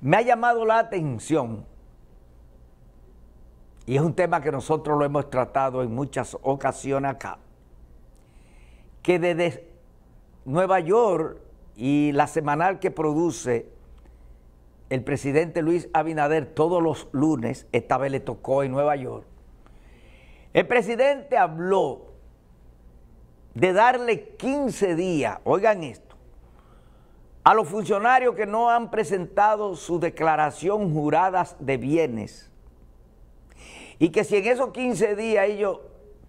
me ha llamado la atención, y es un tema que nosotros lo hemos tratado en muchas ocasiones acá, que desde Nueva York y la semanal que produce el presidente Luis Abinader todos los lunes, esta vez le tocó en Nueva York, el presidente habló de darle 15 días, oigan esto, a los funcionarios que no han presentado su declaración juradas de bienes. Y que si en esos 15 días ellos,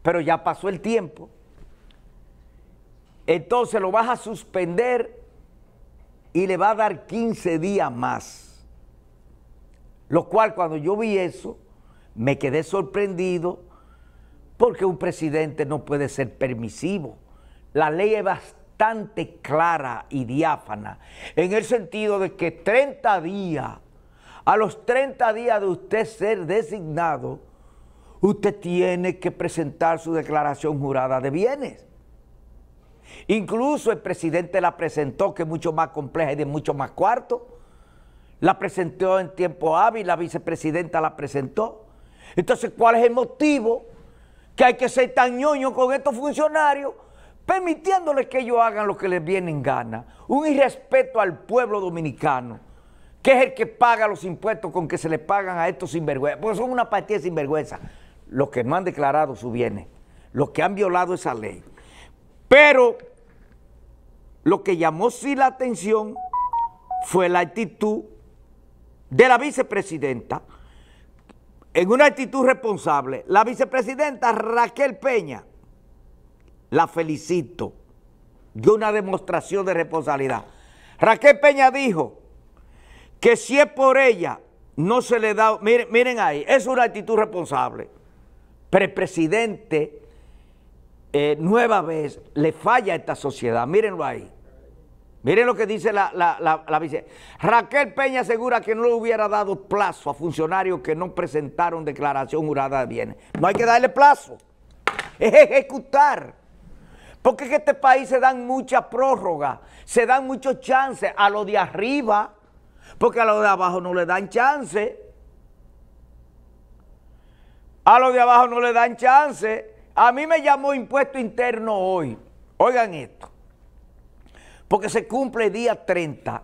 pero ya pasó el tiempo, entonces lo vas a suspender y le va a dar 15 días más. Lo cual cuando yo vi eso, me quedé sorprendido porque un presidente no puede ser permisivo. La ley es bastante clara y diáfana, en el sentido de que 30 días, a los 30 días de usted ser designado, usted tiene que presentar su declaración jurada de bienes. Incluso el presidente la presentó, que es mucho más compleja y de mucho más cuarto. La presentó en tiempo hábil, la vicepresidenta la presentó. Entonces, ¿cuál es el motivo que hay que ser tan ñoño con estos funcionarios? permitiéndoles que ellos hagan lo que les viene en gana. Un irrespeto al pueblo dominicano, que es el que paga los impuestos con que se le pagan a estos sinvergüenzas, porque son una partida de sinvergüenza, los que no han declarado su bienes, los que han violado esa ley. Pero lo que llamó sí la atención fue la actitud de la vicepresidenta, en una actitud responsable, la vicepresidenta Raquel Peña, la felicito. de una demostración de responsabilidad. Raquel Peña dijo que si es por ella, no se le da... Miren, ahí, es una actitud responsable. Pero el presidente eh, nueva vez le falla a esta sociedad. Mírenlo ahí. Miren lo que dice la, la, vice. Raquel Peña asegura que no le hubiera dado plazo a funcionarios que no presentaron declaración jurada de bienes. No hay que darle plazo. Es ejecutar. Porque en este país se dan muchas prórrogas, se dan muchos chances a los de arriba, porque a los de abajo no le dan chance. A los de abajo no le dan chance. A mí me llamó impuesto interno hoy. Oigan esto. Porque se cumple día 30.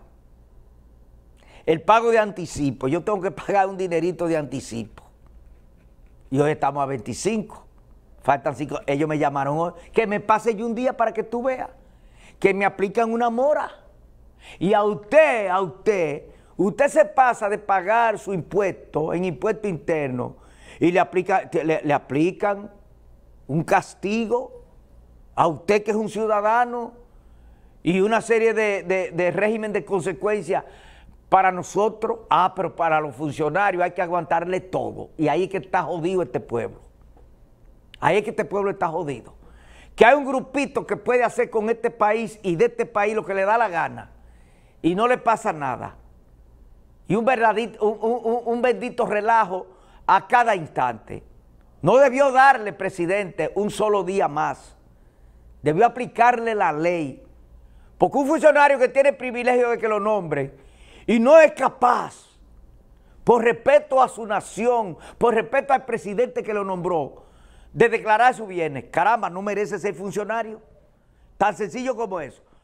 El pago de anticipo. Yo tengo que pagar un dinerito de anticipo. Y hoy estamos a 25. Faltan cinco. Ellos me llamaron hoy. Que me pase yo un día para que tú veas. Que me aplican una mora. Y a usted, a usted, usted se pasa de pagar su impuesto en impuesto interno y le, aplica, le, le aplican un castigo a usted que es un ciudadano y una serie de, de régimen de consecuencias para nosotros, ah, pero para los funcionarios hay que aguantarle todo. Y ahí que está jodido este pueblo. Ahí es que este pueblo está jodido. Que hay un grupito que puede hacer con este país y de este país lo que le da la gana y no le pasa nada. Y un, un, bendito relajo a cada instante. No debió darle, presidente, un solo día más. Debió aplicarle la ley. Porque un funcionario que tiene el privilegio de que lo nombre y no es capaz, por respeto a su nación, por respeto al presidente que lo nombró, de declarar sus bienes. Caramba, no merece ser funcionario. Tan sencillo como eso.